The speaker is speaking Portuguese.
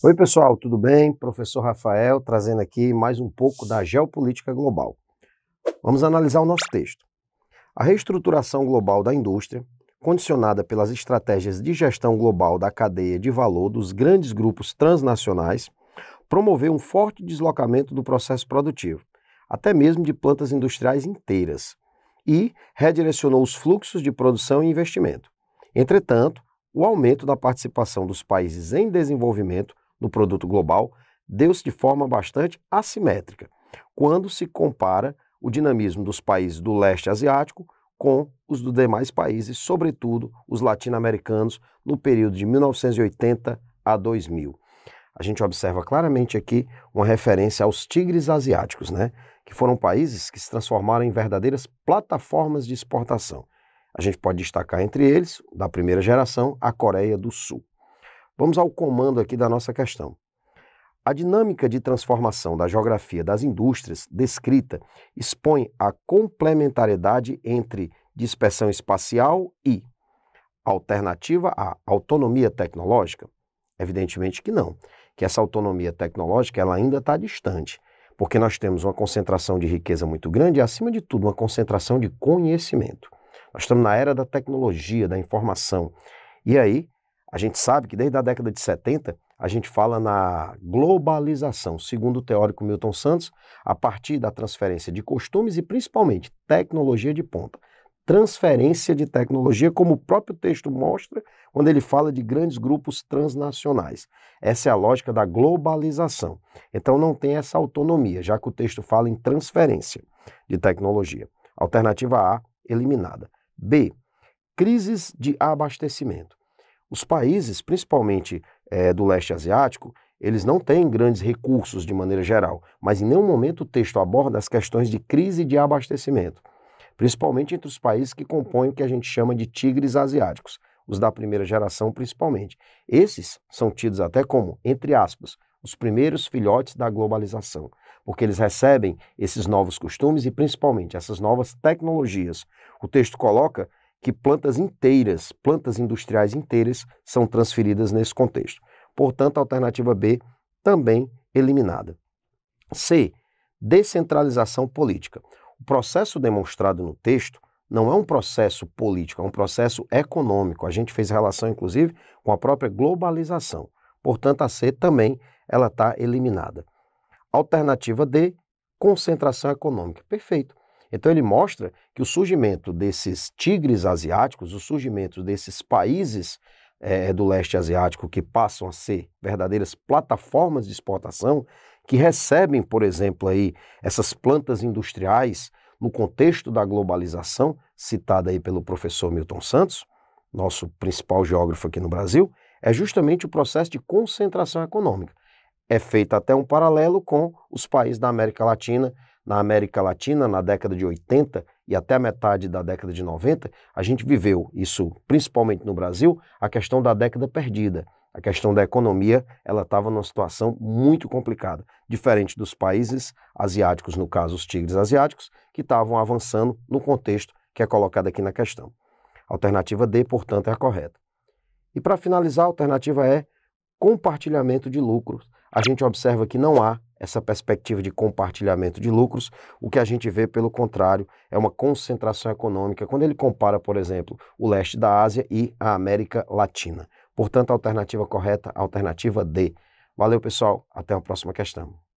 Oi, pessoal, tudo bem? Professor Rafael trazendo aqui mais um pouco da geopolítica global. Vamos analisar o nosso texto. A reestruturação global da indústria, condicionada pelas estratégias de gestão global da cadeia de valor dos grandes grupos transnacionais, promoveu um forte deslocamento do processo produtivo, até mesmo de plantas industriais inteiras, e redirecionou os fluxos de produção e investimento. Entretanto, o aumento da participação dos países em desenvolvimento no produto global deu-se de forma bastante assimétrica, quando se compara o dinamismo dos países do leste asiático com os dos demais países, sobretudo os latino-americanos, no período de 1980 a 2000. A gente observa claramente aqui uma referência aos tigres asiáticos, né? que foram países que se transformaram em verdadeiras plataformas de exportação. A gente pode destacar entre eles, da primeira geração, a Coreia do Sul. Vamos ao comando aqui da nossa questão. A dinâmica de transformação da geografia das indústrias descrita expõe a complementariedade entre dispersão espacial e alternativa à autonomia tecnológica? Evidentemente que não, que essa autonomia tecnológica ela ainda está distante, porque nós temos uma concentração de riqueza muito grande e, acima de tudo, uma concentração de conhecimento. Nós estamos na era da tecnologia, da informação. E aí, a gente sabe que desde a década de 70 a gente fala na globalização, segundo o teórico Milton Santos, a partir da transferência de costumes e principalmente tecnologia de ponta. Transferência de tecnologia, como o próprio texto mostra, quando ele fala de grandes grupos transnacionais. Essa é a lógica da globalização. Então não tem essa autonomia, já que o texto fala em transferência de tecnologia. Alternativa A, eliminada. B, crises de abastecimento. Os países, principalmente é, do leste asiático, eles não têm grandes recursos de maneira geral, mas em nenhum momento o texto aborda as questões de crise de abastecimento, principalmente entre os países que compõem o que a gente chama de tigres asiáticos, os da primeira geração principalmente. Esses são tidos até como, entre aspas, os primeiros filhotes da globalização, porque eles recebem esses novos costumes e principalmente essas novas tecnologias. O texto coloca que plantas inteiras, plantas industriais inteiras, são transferidas nesse contexto. Portanto, a alternativa B também eliminada. C. Descentralização política. O processo demonstrado no texto não é um processo político, é um processo econômico. A gente fez relação, inclusive, com a própria globalização. Portanto, a C também ela está eliminada. Alternativa D, concentração econômica. Perfeito. Então ele mostra que o surgimento desses tigres asiáticos, o surgimento desses países é, é, do leste asiático que passam a ser verdadeiras plataformas de exportação, que recebem, por exemplo, aí, essas plantas industriais no contexto da globalização, citada aí pelo professor Milton Santos, nosso principal geógrafo aqui no Brasil, é justamente o processo de concentração econômica. É feito até um paralelo com os países da América Latina na América Latina na década de 80 e até a metade da década de 90, a gente viveu isso, principalmente no Brasil, a questão da década perdida. A questão da economia, ela estava numa situação muito complicada, diferente dos países asiáticos, no caso os tigres asiáticos, que estavam avançando no contexto que é colocado aqui na questão. A alternativa D, portanto, é a correta. E para finalizar, a alternativa é compartilhamento de lucros. A gente observa que não há essa perspectiva de compartilhamento de lucros. O que a gente vê, pelo contrário, é uma concentração econômica, quando ele compara, por exemplo, o leste da Ásia e a América Latina. Portanto, a alternativa correta, a alternativa D. Valeu, pessoal. Até a próxima questão.